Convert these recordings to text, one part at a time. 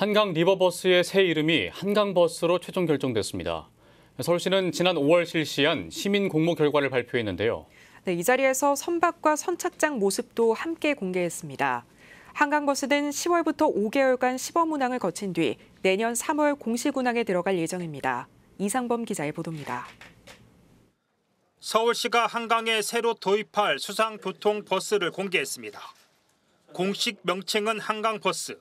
한강 리버버스의 새 이름이 한강버스로 최종 결정됐습니다. 서울시는 지난 5월 실시한 시민 공모 결과를 발표했는데요. 네, 이 자리에서 선박과 선착장 모습도 함께 공개했습니다. 한강버스는 10월부터 5개월간 시범 운항을 거친 뒤 내년 3월 공식 운항에 들어갈 예정입니다. 이상범 기자의 보도입니다. 서울시가 한강에 새로 도입할 수상교통버스를 공개했습니다. 공식 명칭은 한강버스.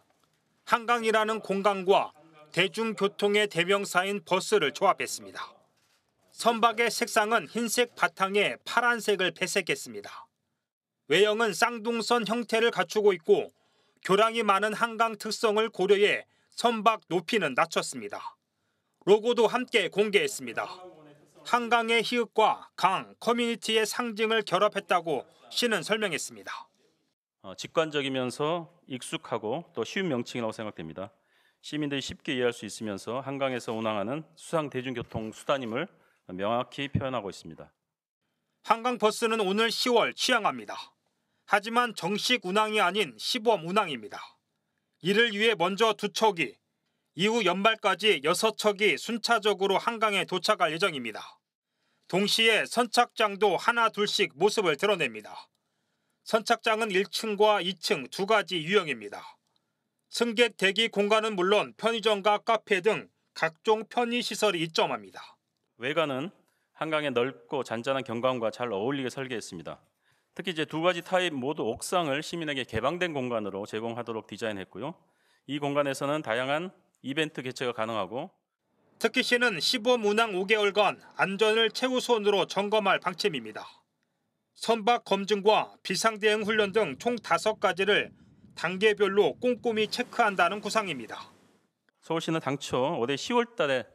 한강이라는 공간과 대중교통의 대명사인 버스를 조합했습니다. 선박의 색상은 흰색 바탕에 파란색을 배색했습니다. 외형은 쌍둥선 형태를 갖추고 있고 교량이 많은 한강 특성을 고려해 선박 높이는 낮췄습니다. 로고도 함께 공개했습니다. 한강의 희극과 강, 커뮤니티의 상징을 결합했다고 시는 설명했습니다. 어, 직관적이면서 익숙하고 또 쉬운 명칭이라고 생각됩니다. 시민들이 쉽게 이해할 수 있으면서 한강에서 운항하는 수상 대중교통 수단임을 명확히 표현하고 있습니다. 한강 버스는 오늘 10월 취항합니다. 하지만 정식 운항이 아닌 시범 운항입니다. 이를 위해 먼저 두 척이 이후 연말까지 여섯 척이 순차적으로 한강에 도착할 예정입니다. 동시에 선착장도 하나 둘씩 모습을 드러냅니다. 선착장은 1층과 2층 두 가지 유형입니다. 승객 대기 공간은 물론 편의점과 카페 등 각종 편의 시설이 입점합니다. 외관은 한강의 넓고 잔잔한 경관과 잘 어울리게 설계했습니다. 특히 이제 두 가지 타입 모두 옥상을 시민에게 개방된 공간으로 제공하도록 디자인했고요. 이 공간에서는 다양한 이벤트 개최가 가능하고 특히 시는 시범 운항 5개월간 안전을 최우선으로 점검할 방침입니다. 선박 검증과 비상대응 훈련 등총 5가지를 단계별로 꼼꼼히 체크한다는 구상입니다. 서울시는 당초 올해 10월 달에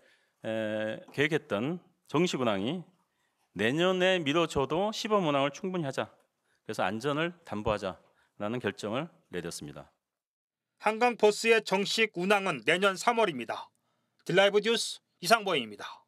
계획했던 정시 운항이 내년에 미뤄져도 시범 운항을 충분히 하자. 그래서 안전을 담보하자라는 결정을 내렸습니다. 한강 버스의 정식 운항은 내년 3월입니다. 딜라이브 뉴스 이상보입니다.